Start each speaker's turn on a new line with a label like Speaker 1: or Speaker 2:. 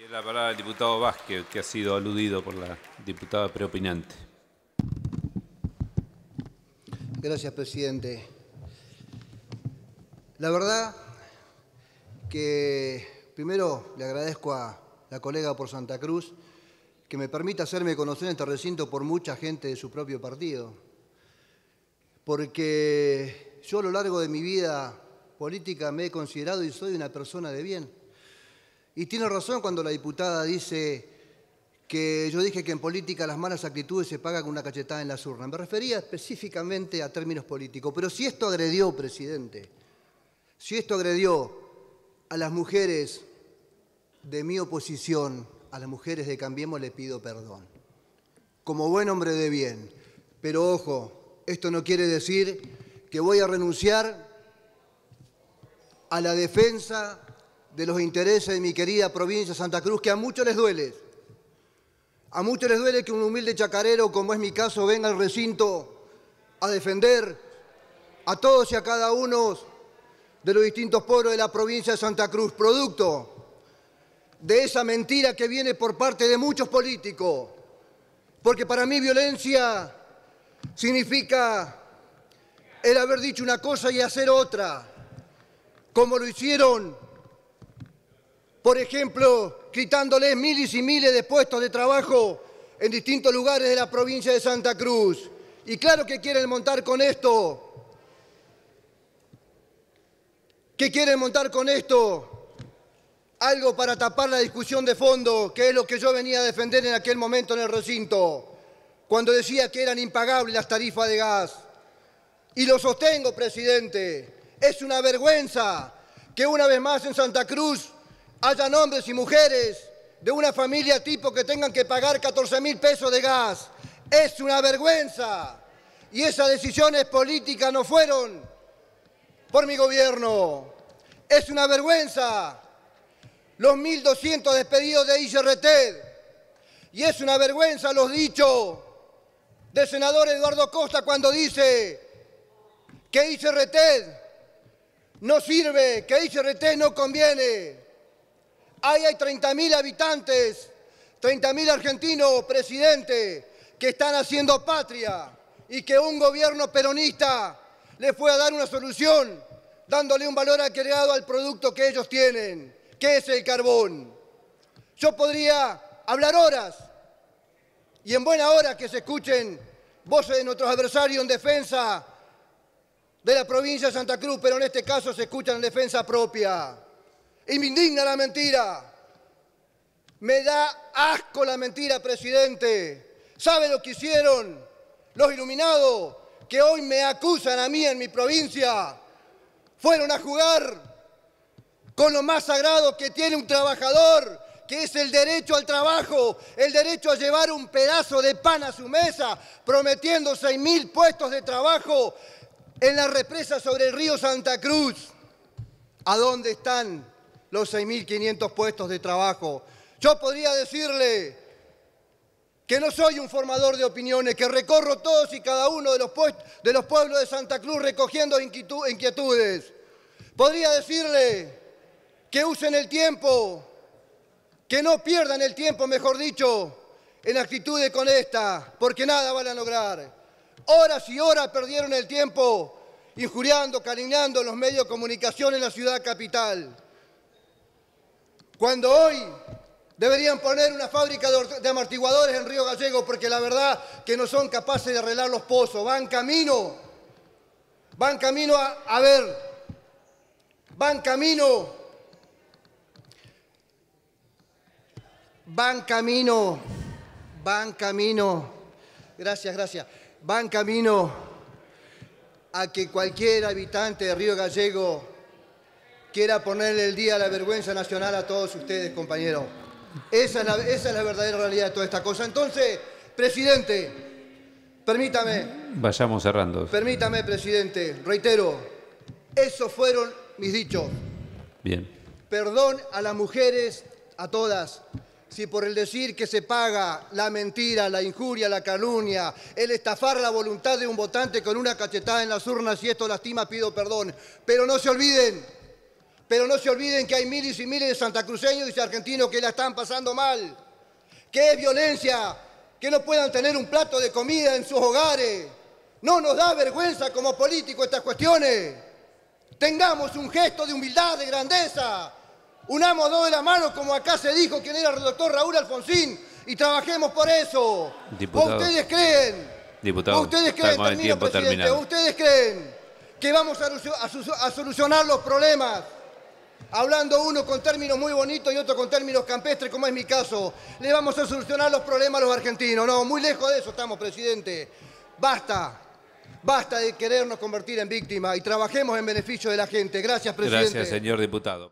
Speaker 1: Tiene la palabra el diputado Vázquez, que ha sido aludido por la diputada preopinante. Gracias, presidente. La verdad que primero le agradezco a la colega por Santa Cruz que me permita hacerme conocer en este recinto por mucha gente de su propio partido. Porque yo a lo largo de mi vida política me he considerado y soy una persona de bien. Y tiene razón cuando la diputada dice que yo dije que en política las malas actitudes se pagan con una cachetada en las urnas. Me refería específicamente a términos políticos. Pero si esto agredió, presidente, si esto agredió a las mujeres de mi oposición, a las mujeres de Cambiemos, le pido perdón. Como buen hombre de bien. Pero ojo, esto no quiere decir que voy a renunciar a la defensa de los intereses de mi querida provincia Santa Cruz, que a muchos les duele. A muchos les duele que un humilde chacarero, como es mi caso, venga al recinto a defender a todos y a cada uno de los distintos pueblos de la provincia de Santa Cruz, producto de esa mentira que viene por parte de muchos políticos. Porque para mí violencia significa el haber dicho una cosa y hacer otra, como lo hicieron por ejemplo, quitándoles miles y miles de puestos de trabajo en distintos lugares de la provincia de Santa Cruz. Y claro que quieren montar con esto. ¿Qué quieren montar con esto? Algo para tapar la discusión de fondo, que es lo que yo venía a defender en aquel momento en el recinto, cuando decía que eran impagables las tarifas de gas. Y lo sostengo, presidente. Es una vergüenza que una vez más en Santa Cruz hayan hombres y mujeres de una familia tipo que tengan que pagar 14 mil pesos de gas. Es una vergüenza. Y esas decisiones políticas no fueron por mi gobierno. Es una vergüenza los 1.200 despedidos de ICRT. Y es una vergüenza los dichos del senador Eduardo Costa cuando dice que ICRT no sirve, que ICRT no conviene. Ahí hay 30.000 habitantes, 30.000 argentinos, presidente, que están haciendo patria y que un gobierno peronista les a dar una solución dándole un valor agregado al producto que ellos tienen, que es el carbón. Yo podría hablar horas y en buena hora que se escuchen voces de nuestros adversarios en defensa de la provincia de Santa Cruz, pero en este caso se escuchan en defensa propia. Y me indigna la mentira. Me da asco la mentira, presidente. ¿Sabe lo que hicieron los iluminados que hoy me acusan a mí en mi provincia? Fueron a jugar con lo más sagrado que tiene un trabajador, que es el derecho al trabajo, el derecho a llevar un pedazo de pan a su mesa, prometiendo 6.000 puestos de trabajo en la represa sobre el río Santa Cruz. ¿A dónde están los 6.500 puestos de trabajo. Yo podría decirle que no soy un formador de opiniones, que recorro todos y cada uno de los, de los pueblos de Santa Cruz recogiendo inquietudes. Podría decirle que usen el tiempo, que no pierdan el tiempo, mejor dicho, en actitudes con esta, porque nada van a lograr. Horas y horas perdieron el tiempo injuriando, cariñando en los medios de comunicación en la ciudad capital. Cuando hoy deberían poner una fábrica de amortiguadores en Río Gallego porque la verdad que no son capaces de arreglar los pozos, van camino, van camino a, ver, van camino, van camino, van camino, gracias, gracias, van camino a que cualquier habitante de Río Gallego quiera ponerle el día a la vergüenza nacional a todos ustedes, compañeros. Esa es, la, la verdadera realidad de toda esta cosa. Entonces, presidente, permítame. Vayamos cerrando. Permítame, presidente, reitero, esos fueron mis dichos. Bien. Perdón a las mujeres, a todas, si por el decir que se paga la mentira, la injuria, la calumnia, el estafar la voluntad de un votante con una cachetada en las urnas, si esto lastima, pido perdón. Pero no se olviden pero no se olviden que hay miles y miles de santacruceños y argentinos que la están pasando mal, que es violencia, que no puedan tener un plato de comida en sus hogares. No nos da vergüenza como políticos estas cuestiones. Tengamos un gesto de humildad, de grandeza. Unamos dos de la mano, como acá se dijo quien era el doctor Raúl Alfonsín, y trabajemos por eso. ¿O ustedes creen? Diputado, ustedes creen, ustedes creen que vamos a solucionar los problemas? hablando uno con términos muy bonitos y otro con términos campestres, como es mi caso. Le vamos a solucionar los problemas a los argentinos. No, muy lejos de eso estamos, presidente. Basta. Basta de querernos convertir en víctimas y trabajemos en beneficio de la gente. Gracias, presidente. Gracias, señor diputado.